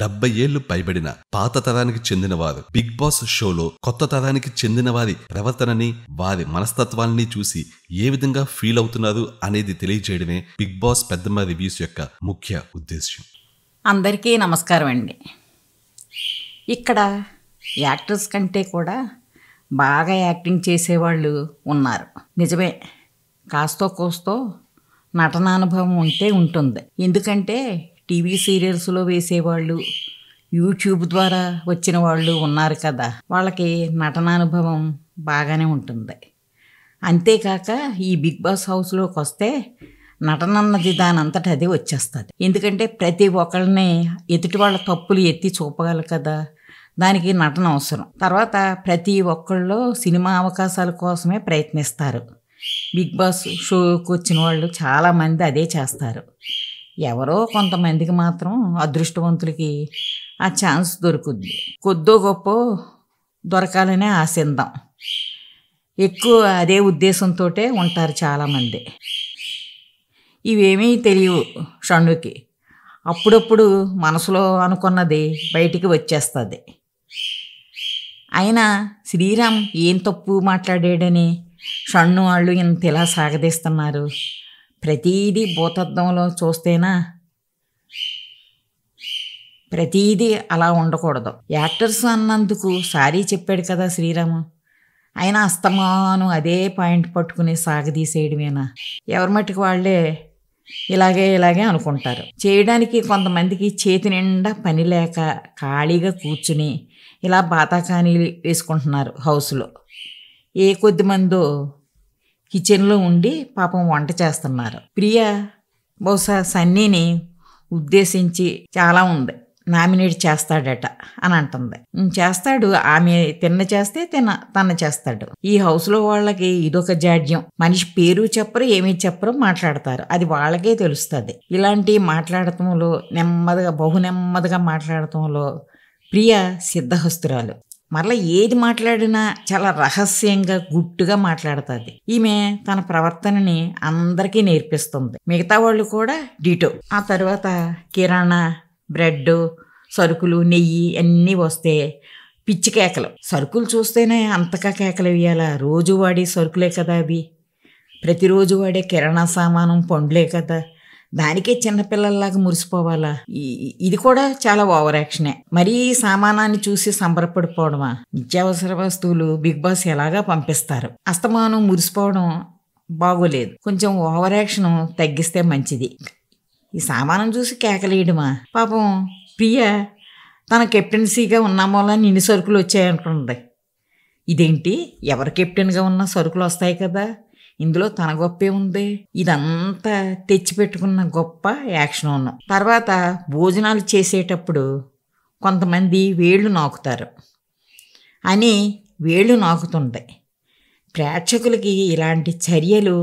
డెబ్బై ఏళ్లు పైబడిన పాత తరానికి చెందినవారు బిగ్ బాస్ షోలో కొత్త తరానికి చెందిన వారి ప్రవర్తనని వారి మనస్తత్వాల్ని చూసి ఏ విధంగా ఫీల్ అవుతున్నారు అనేది తెలియజేయడమే బిగ్ బాస్ పెద్దమ్మ రివ్యూస్ యొక్క ముఖ్య ఉద్దేశ్యం అందరికీ నమస్కారం అండి ఇక్కడ యాక్టర్స్ కంటే కూడా బాగా యాక్టింగ్ చేసేవాళ్ళు ఉన్నారు నిజమే కాస్తో కోస్తో నటనానుభవం ఉంటే ఉంటుంది ఎందుకంటే టీవీ సీరియల్స్లో వేసేవాళ్ళు యూట్యూబ్ ద్వారా వచ్చిన వాళ్ళు ఉన్నారు కదా వాళ్ళకి నటన అనుభవం బాగానే ఉంటుంది అంతేకాక ఈ బిగ్ బాస్ హౌస్లోకి వస్తే నటన అన్నది దానంతట అదే వచ్చేస్తుంది ఎందుకంటే ప్రతి ఒక్కరిని ఎదుటి వాళ్ళ తప్పులు ఎత్తి చూపగలరు కదా దానికి నటన అవసరం తర్వాత ప్రతి ఒక్కళ్ళు సినిమా అవకాశాల కోసమే ప్రయత్నిస్తారు బిగ్ బాస్ షోకి వచ్చిన వాళ్ళు చాలామంది అదే చేస్తారు ఎవరో కొంతమందికి మాత్రం అదృష్టవంతులకి ఆ ఛాన్స్ దొరుకుద్ది కొద్దో గొప్ప దొరకాలనే ఆశిందాం ఎక్కువ అదే ఉద్దేశంతో ఉంటారు చాలామంది ఇవేమీ తెలియవు షణుకి అప్పుడప్పుడు మనసులో అనుకున్నది బయటికి వచ్చేస్తుంది అయినా శ్రీరామ్ ఏం తప్పు మాట్లాడాడని షణ్ణు వాళ్ళు ఇంత ఇలా సాగదీస్తున్నారు ప్రతీది భూతత్వంలో చూస్తేనా ప్రతీదీ అలా ఉండకూడదు యాక్టర్స్ అన్నందుకు సారీ చెప్పాడు కదా శ్రీరాము ఆయన అస్తమాను అదే పాయింట్ పట్టుకుని సాగదీసేయడమేనా ఎవరి మట్టుకు వాళ్ళే ఇలాగే ఇలాగే అనుకుంటారు చేయడానికి కొంతమందికి చేతి నిండా పని లేక ఖాళీగా కూర్చుని ఇలా బాతాకానీ వేసుకుంటున్నారు హౌస్లో ఏ కొద్ది మందో కిచెన్లో ఉండి పాపం వంట చేస్తున్నారు ప్రియా బహుశా సన్నీని ఉద్దేశించి చాలా ఉంది నామినేట్ చేస్తాడట అని అంటుంది చేస్తాడు ఆమె తిన్న చేస్తే తిన తన చేస్తాడు ఈ హౌస్లో వాళ్ళకి ఇదొక జాడ్యం మనిషి పేరు చెప్పరు ఏమీ చెప్పరు మాట్లాడతారు అది వాళ్ళకే తెలుస్తుంది ఇలాంటి మాట్లాడటంలో నెమ్మదిగా బహు నెమ్మదిగా మాట్లాడటంలో ప్రియ సిద్ధహస్తురాలు మరలా ఏది మాట్లాడినా చాలా రహస్యంగా గుట్టుగా మాట్లాడుతుంది ఈమె తన ప్రవర్తనని అందరికీ నేర్పిస్తుంది మిగతా వాళ్ళు కూడా డీటో ఆ తర్వాత కిరాణా బ్రెడ్ సరుకులు నెయ్యి అన్నీ వస్తే పిచ్చి కేకలు సరుకులు చూస్తేనే అంతగా కేకలు వేయాలా రోజు వాడే సరుకులే కదా అవి ప్రతిరోజు వాడే కిరాణా సామానం పండ్లే కదా దానికే చిన్నపిల్లల్లాగా మురిసిపోవాలా ఇది కూడా చాలా ఓవర్ యాక్షనే మరీ సామానాన్ని చూసి సంబరపడిపోవడమా నిత్యావసర వస్తువులు బిగ్ బాస్ ఎలాగా పంపిస్తారు అస్తమానం మురిసిపోవడం బాగోలేదు కొంచెం ఓవర్ యాక్షన్ తగ్గిస్తే మంచిది ఈ సామానం చూసి కేకలేయడమా పాపం ప్రియ తన కెప్టెన్సీగా ఉన్నామోలా ఇన్ని సరుకులు వచ్చాయనుకుంది ఇదేంటి ఎవరు కెప్టెన్గా ఉన్నా సరుకులు వస్తాయి కదా ఇందులో తన గొప్పే ఉంది ఇదంతా తెచ్చిపెట్టుకున్న గొప్ప యాక్షన్ ఉన్నాం తర్వాత భోజనాలు చేసేటప్పుడు కొంతమంది వేళ్ళు నాకుతారు అని వేళ్ళు నాకుతుంటాయి ప్రేక్షకులకి ఇలాంటి చర్యలు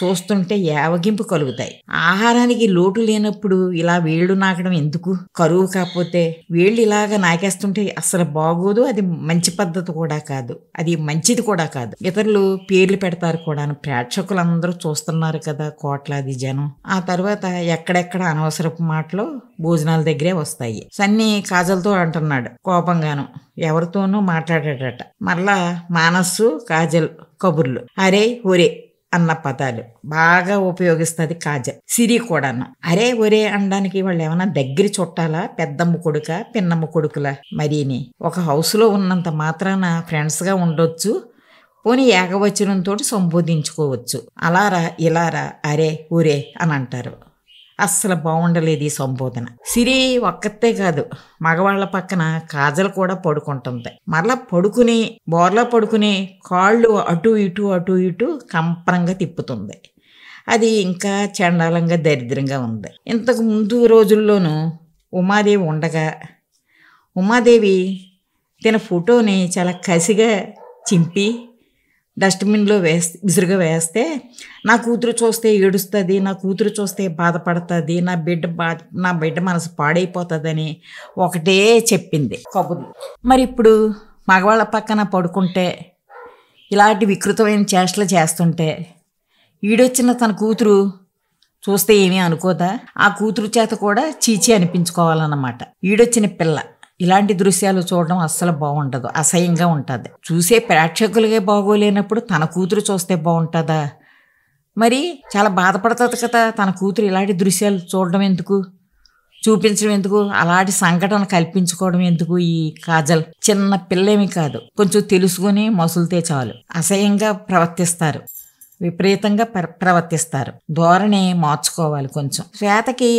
చూస్తుంటే ఏవగింపు కలుగుతాయి ఆహారానికి లోటు లేనప్పుడు ఇలా వేళ్ళు నాకడం ఎందుకు కరువు కాకపోతే వేళ్ళు ఇలాగ నాకేస్తుంటే అసలు బాగోదు అది మంచి పద్ధతి కూడా కాదు అది మంచిది కూడా కాదు ఇతరులు పేర్లు పెడతారు కూడా ప్రేక్షకులందరూ చూస్తున్నారు కదా కోట్లాది జనం ఆ తర్వాత ఎక్కడెక్కడ అనవసరపు మాటలు భోజనాల దగ్గరే వస్తాయి సన్నీ కాజల్తో అంటున్నాడు కోపంగాను ఎవరితోనూ మాట్లాడాడట మరలా మానస్సు కాజల్ కబుర్లు అరే ఒరే అన్న పదాలు బాగా ఉపయోగిస్తుంది కాజ సిరి కూడాను అరే ఒరే అనడానికి వాళ్ళు ఏమైనా దగ్గర చుట్టాలా పెద్దమ్మ కొడుక పిన్నమ్మ కొడుకులా మరీని ఒక హౌస్లో ఉన్నంత మాత్రాన ఫ్రెండ్స్గా ఉండొచ్చు పోనీ ఏకవచనంతో సంబోధించుకోవచ్చు అలారా ఇలారా అరే ఊరే అని అంటారు అస్సలు బాగుండలేదు ఈ సంబోధన సిరి ఒక్కతే కాదు మగవాళ్ళ పక్కన కాజలు కూడా పడుకుంటుంది మరలా పడుకుని బోర్లా పడుకుని కాళ్ళు అటు ఇటు అటు ఇటు కంపరంగా తిప్పుతుంది అది ఇంకా చండాలంగా దరిద్రంగా ఉంది ఇంతకు ముందు రోజుల్లోనూ ఉమాదేవి ఉండగా ఉమాదేవి తన ఫోటోని చాలా కసిగా చింపి డస్ట్బిన్లో వేస్తే విసురుగా వేస్తే నా కూతురు చూస్తే ఏడుస్తుంది నా కూతురు చూస్తే బాధపడుతుంది నా బిడ్డ బా నా బిడ్డ మనసు పాడైపోతుందని ఒకటే చెప్పింది కబుర్లు మరి ఇప్పుడు మగవాళ్ళ పక్కన పడుకుంటే ఇలాంటి వికృతమైన చేష్టలు చేస్తుంటే ఈడొచ్చిన తన కూతురు చూస్తే ఏమీ అనుకోదా ఆ కూతురు చేత కూడా చీచి అనిపించుకోవాలన్నమాట ఈడొచ్చిన పిల్ల ఇలాంటి దృశ్యాలు చూడడం అస్సలు బాగుండదు అసహ్యంగా ఉంటుంది చూసే ప్రేక్షకులకే బాగోలేనప్పుడు తన కూతురు చూస్తే బాగుంటుందా మరి చాలా బాధపడుతుంది కదా తన కూతురు ఇలాంటి దృశ్యాలు చూడడం ఎందుకు చూపించడం ఎందుకు అలాంటి సంఘటన కల్పించుకోవడం ఎందుకు ఈ కాజల్ చిన్న పిల్లేమి కాదు కొంచెం తెలుసుకుని మసులితే చాలు అసహ్యంగా ప్రవర్తిస్తారు విపరీతంగా ప్రవర్తిస్తారు ధోరణి మార్చుకోవాలి కొంచెం శ్వేతకి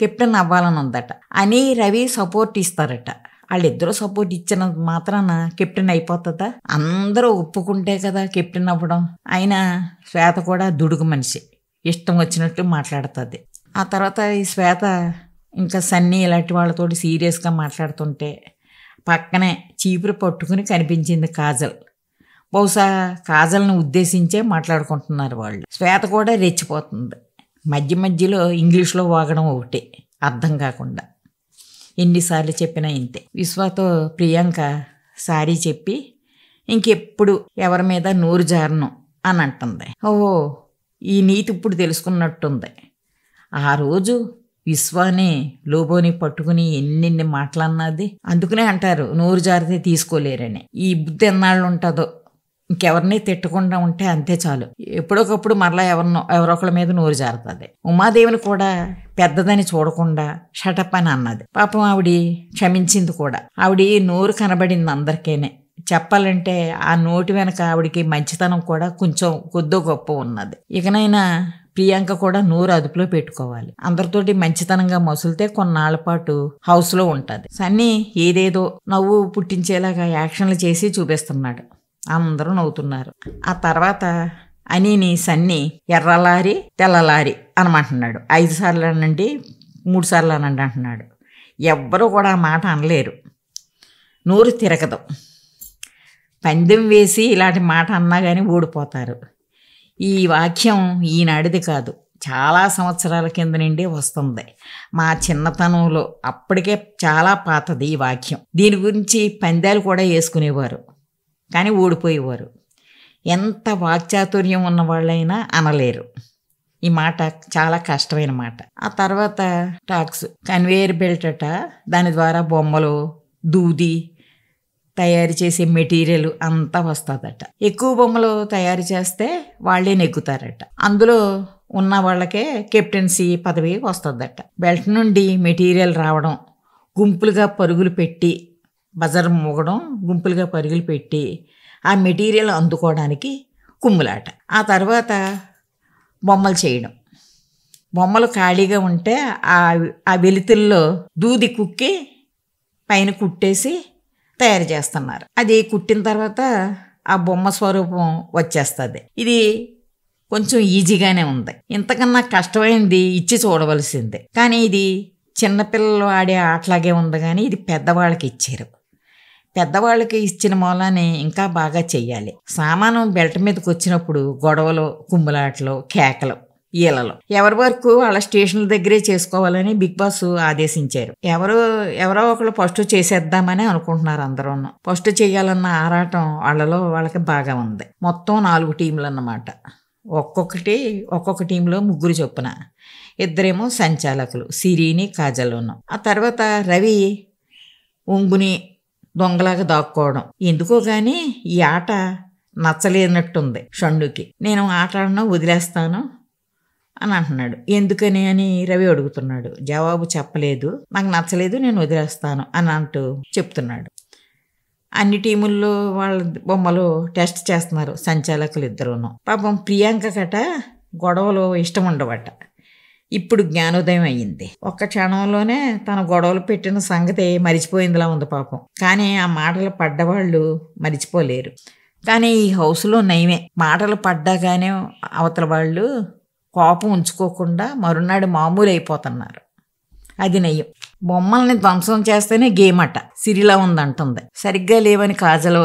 కెప్టెన్ అవ్వాలని ఉందట అని రవి సపోర్ట్ ఇస్తారట వాళ్ళిద్దరూ సపోర్ట్ ఇచ్చిన మాత్రాన కెప్టెన్ అయిపోతుందా అందరూ ఒప్పుకుంటే కదా కెప్టెన్ అవ్వడం అయినా శ్వేత కూడా దుడుగు మనిషి ఇష్టం వచ్చినట్టు మాట్లాడుతుంది ఆ తర్వాత ఈ శ్వేత ఇంకా సన్నీ ఇలాంటి వాళ్ళతో సీరియస్గా మాట్లాడుతుంటే పక్కనే చీపురు పట్టుకుని కనిపించింది కాజల్ బహుశా కాజల్ని ఉద్దేశించే మాట్లాడుకుంటున్నారు వాళ్ళు శ్వేత కూడా రెచ్చిపోతుంది మధ్య మధ్యలో ఇంగ్లీష్లో వాగడం ఒకటే అర్థం కాకుండా ఎన్నిసార్లు చెప్పినా ఇంతే విశ్వతో ప్రియాంక సారీ చెప్పి ఇంకెప్పుడు ఎవరి మీద నోరు జారను అని అంటుంది ఓహో ఈ నీతి ఇప్పుడు తెలుసుకున్నట్టుంది ఆ రోజు విశ్వాని లోబోని పట్టుకుని ఎన్నెన్ని మాట్లాడినది అందుకనే అంటారు నోరు జారితే తీసుకోలేరని ఈ బుద్ధి ఎన్నాళ్ళు ఉంటుందో ఇంకెవరిని తిట్టకుండా ఉంటే అంతే చాలు ఎప్పుడొకప్పుడు మరలా ఎవరినో ఎవరొకళ్ళ మీద నోరు జారుతుంది ఉమాదేవిని కూడా పెద్దదని చూడకుండా షటప్ అని అన్నది పాపం ఆవిడ క్షమించింది కూడా ఆవిడ నోరు కనబడింది అందరికీనే చెప్పాలంటే ఆ నోటి వెనక ఆవిడికి మంచితనం కూడా కొంచెం కొద్దో గొప్ప ఉన్నది ఇకనైనా ప్రియాంక కూడా నోరు అదుపులో పెట్టుకోవాలి అందరితోటి మంచితనంగా మసులితే కొన్నాళ్ల పాటు హౌస్లో ఉంటుంది సన్నీ ఏదేదో నవ్వు పుట్టించేలాగా యాక్షన్లు చేసి చూపిస్తున్నాడు అందరూ నవ్వుతున్నారు ఆ తర్వాత అని నీ సన్ని ఎర్రలారి తెల్లలారి అనమాటున్నాడు ఐదు సార్లు అనండి మూడు సార్లు అనండి అంటున్నాడు ఎవ్వరూ కూడా ఆ మాట అనలేరు నోరు తిరగదు పందెం వేసి ఇలాంటి మాట అన్నా కానీ ఓడిపోతారు ఈ వాక్యం ఈనాడిది కాదు చాలా సంవత్సరాల కింద నుండి వస్తుంది మా చిన్నతనంలో అప్పటికే చాలా పాతది ఈ వాక్యం దీని గురించి పందాలు కూడా వేసుకునేవారు కానీ ఓడిపోయేవారు ఎంత వాక్చాతుర్యం ఉన్న వాళ్ళైనా అనలేరు ఈ మాట చాలా కష్టమైన మాట ఆ తర్వాత టాక్స్ కన్వేయర్ బెల్ట్ అట దాని ద్వారా బొమ్మలు దూది తయారు చేసే మెటీరియల్ అంతా వస్తుందట ఎక్కువ బొమ్మలు తయారు చేస్తే వాళ్ళే నెగ్గుతారట అందులో ఉన్న వాళ్ళకే కెప్టెన్సీ పదవి వస్తుందట బెల్ట్ నుండి మెటీరియల్ రావడం గుంపులుగా పరుగులు పెట్టి బజర్ మూగడం గుంపులుగా పరుగులు పెట్టి ఆ మెటీరియల్ అందుకోవడానికి కుమ్ములాట ఆ తర్వాత బొమ్మలు చేయడం బొమ్మలు ఖాళీగా ఉంటే ఆ ఆ వెలితుల్లో దూది కుక్కి పైన కుట్టేసి తయారు చేస్తున్నారు అది కుట్టిన తర్వాత ఆ బొమ్మ స్వరూపం వచ్చేస్తుంది ఇది కొంచెం ఈజీగానే ఉంది ఇంతకన్నా కష్టమైంది ఇచ్చి చూడవలసిందే కానీ ఇది చిన్నపిల్లలు ఆడే ఆటలాగే ఉంది కానీ ఇది పెద్దవాళ్ళకి ఇచ్చారు పెద్దవాళ్ళకి ఇచ్చిన మూలాన్ని ఇంకా బాగా చెయ్యాలి సామాను బెల్ట్ మీదకి వచ్చినప్పుడు గొడవలు కుమ్ములాటలు కేకలు ఈలలో ఎవరి వరకు వాళ్ళ స్టేషన్ల దగ్గరే చేసుకోవాలని బిగ్ బాస్ ఆదేశించారు ఎవరు ఎవరో ఒకళ్ళు ఫస్ట్ చేసేద్దామని అనుకుంటున్నారు అందరూ ఫస్ట్ చేయాలన్న ఆరాటం వాళ్ళలో వాళ్ళకి బాగా ఉంది మొత్తం నాలుగు టీంలు అన్నమాట ఒక్కొక్కటి ఒక్కొక్క టీంలో ముగ్గురు చొప్పున ఇద్దరేమో సంచాలకులు సిరిని ఉన్నాం ఆ తర్వాత రవి ఉంగుని దొంగలాగా దాక్కోవడం ఎందుకో గాని ఈ ఆట నచ్చలేనట్టుంది షండుకి నేను ఆటలాడినా వదిలేస్తాను అని అంటున్నాడు ఎందుకని అని రవి అడుగుతున్నాడు జవాబు చెప్పలేదు నాకు నచ్చలేదు నేను వదిలేస్తాను అని అంటూ చెప్తున్నాడు అన్ని టీముల్లో వాళ్ళ బొమ్మలు టెస్ట్ చేస్తున్నారు సంచాలకులు ఇద్దరును పాపం ప్రియాంక గట గొడవలు ఇష్టం ఉండవట ఇప్పుడు జ్ఞానోదయం అయ్యింది ఒక్క క్షణంలోనే తన గొడవలు పెట్టిన సంగతి మరిచిపోయిందిలా ఉంది పాపం కానీ ఆ మాటలు పడ్డవాళ్ళు మరిచిపోలేరు కానీ ఈ హౌస్లో నయమే మాటలు పడ్డాగానే అవతల వాళ్ళు కోపం ఉంచుకోకుండా మరునాడు మామూలు అయిపోతున్నారు అది నయం బొమ్మల్ని ధ్వంసం చేస్తేనే గేమట సిరిలా సిరిలా ఉందంటుంది సరిగ్గా లేవని కాజలో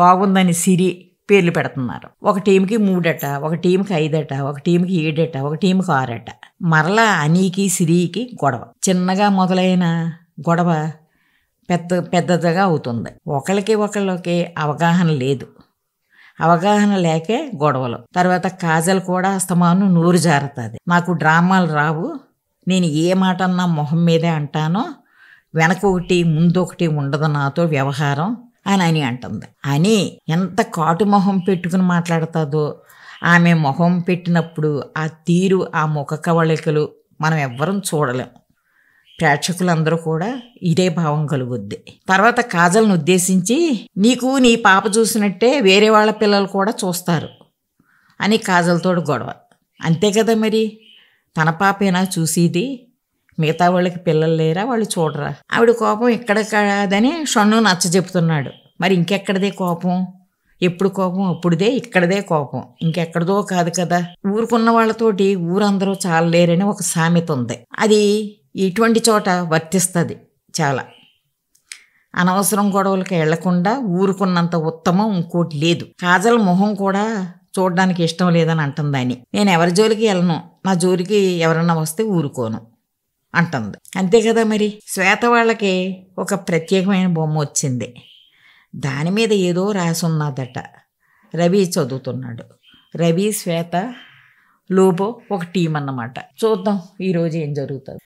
బాగుందని సిరి పేర్లు పెడుతున్నారు ఒక టీంకి మూడట ఒక టీంకి ఐదట ఒక టీంకి ఏడట ఒక టీంకి ఆరట మరలా అనీకి సిరికి గొడవ చిన్నగా మొదలైన గొడవ పెద్ద పెద్దదిగా అవుతుంది ఒకరికి ఒకళ్ళకి అవగాహన లేదు అవగాహన లేకే గొడవలు తర్వాత కాజల్ కూడా అస్తమాను నూరు జారుతుంది నాకు డ్రామాలు రావు నేను ఏ మాట అన్నా మొహం మీదే అంటానో వెనక ఒకటి ముందు ఒకటి ఉండదు నాతో వ్యవహారం అని అని అంటుంది అని ఎంత కాటు మొహం పెట్టుకుని మాట్లాడుతుందో ఆమె మొహం పెట్టినప్పుడు ఆ తీరు ఆ ముఖ కవళికలు మనం ఎవ్వరం చూడలేం ప్రేక్షకులందరూ కూడా ఇదే భావం కలుగుద్ది తర్వాత కాజల్ని ఉద్దేశించి నీకు నీ పాప చూసినట్టే వేరే వాళ్ళ పిల్లలు కూడా చూస్తారు అని కాజల్తోడు గొడవ అంతే కదా మరి తన పాపేనా చూసేది మిగతా వాళ్ళకి పిల్లలు లేరా వాళ్ళు చూడరా ఆవిడ కోపం ఇక్కడ కాదని షణ్ణు నచ్చ చెప్తున్నాడు మరి ఇంకెక్కడదే కోపం ఎప్పుడు కోపం అప్పుడుదే ఇక్కడదే కోపం ఇంకెక్కడదో కాదు కదా ఊరుకున్న వాళ్ళతోటి ఊరందరూ చాలా లేరని ఒక సామెత ఉంది అది ఇటువంటి చోట వర్తిస్తుంది చాలా అనవసరం గొడవలకి వెళ్లకుండా ఊరుకున్నంత ఉత్తమం ఇంకోటి లేదు కాజల్ మొహం కూడా చూడడానికి ఇష్టం లేదని అంటుందని నేను ఎవరి జోలికి వెళ్ళను నా జోలికి ఎవరన్నా వస్తే ఊరుకోను అంటుంది అంతే కదా మరి శ్వేత వాళ్ళకి ఒక ప్రత్యేకమైన బొమ్మ వచ్చింది దాని మీద ఏదో రాసి ఉన్నదట రవి చదువుతున్నాడు రవి శ్వేత లోబో ఒక టీం అన్నమాట చూద్దాం ఈరోజు ఏం జరుగుతుంది